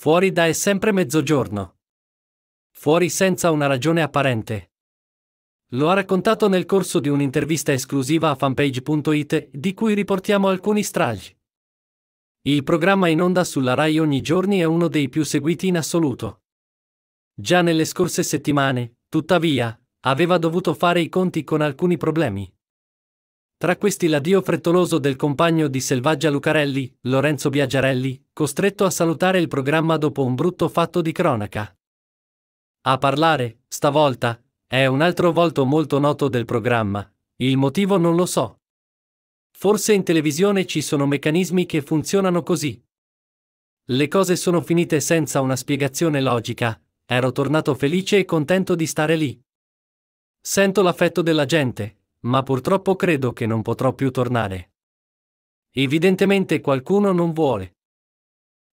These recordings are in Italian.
Fuori da è sempre mezzogiorno. Fuori senza una ragione apparente. Lo ha raccontato nel corso di un'intervista esclusiva a fanpage.it, di cui riportiamo alcuni stralci. Il programma in onda sulla RAI ogni giorno è uno dei più seguiti in assoluto. Già nelle scorse settimane, tuttavia, aveva dovuto fare i conti con alcuni problemi. Tra questi l'addio frettoloso del compagno di Selvaggia Lucarelli, Lorenzo Biaggiarelli, costretto a salutare il programma dopo un brutto fatto di cronaca. A parlare, stavolta, è un altro volto molto noto del programma, il motivo non lo so. Forse in televisione ci sono meccanismi che funzionano così. Le cose sono finite senza una spiegazione logica, ero tornato felice e contento di stare lì. Sento l'affetto della gente, ma purtroppo credo che non potrò più tornare. Evidentemente qualcuno non vuole.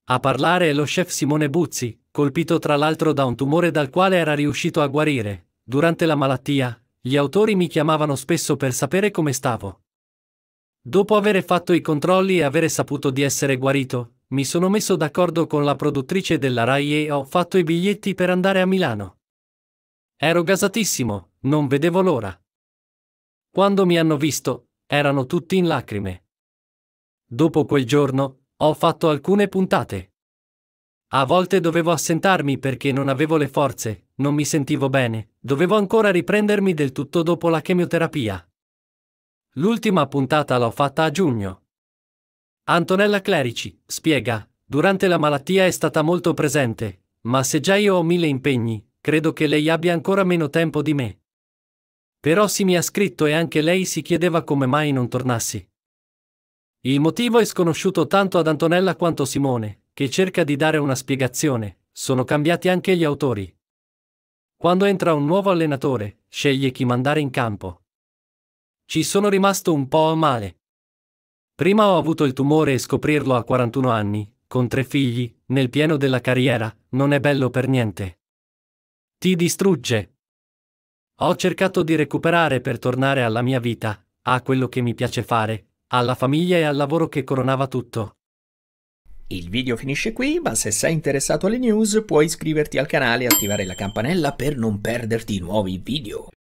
A parlare è lo chef Simone Buzzi, colpito tra l'altro da un tumore dal quale era riuscito a guarire. Durante la malattia, gli autori mi chiamavano spesso per sapere come stavo. Dopo aver fatto i controlli e avere saputo di essere guarito, mi sono messo d'accordo con la produttrice della RAI e ho fatto i biglietti per andare a Milano. Ero gasatissimo, non vedevo l'ora. Quando mi hanno visto, erano tutti in lacrime. Dopo quel giorno, ho fatto alcune puntate. A volte dovevo assentarmi perché non avevo le forze, non mi sentivo bene, dovevo ancora riprendermi del tutto dopo la chemioterapia. L'ultima puntata l'ho fatta a giugno. Antonella Clerici spiega, durante la malattia è stata molto presente, ma se già io ho mille impegni, credo che lei abbia ancora meno tempo di me. Però si mi ha scritto e anche lei si chiedeva come mai non tornassi. Il motivo è sconosciuto tanto ad Antonella quanto a Simone, che cerca di dare una spiegazione, sono cambiati anche gli autori. Quando entra un nuovo allenatore, sceglie chi mandare in campo. Ci sono rimasto un po' a male. Prima ho avuto il tumore e scoprirlo a 41 anni, con tre figli, nel pieno della carriera, non è bello per niente. Ti distrugge, ho cercato di recuperare per tornare alla mia vita, a quello che mi piace fare, alla famiglia e al lavoro che coronava tutto. Il video finisce qui, ma se sei interessato alle news puoi iscriverti al canale e attivare la campanella per non perderti nuovi video.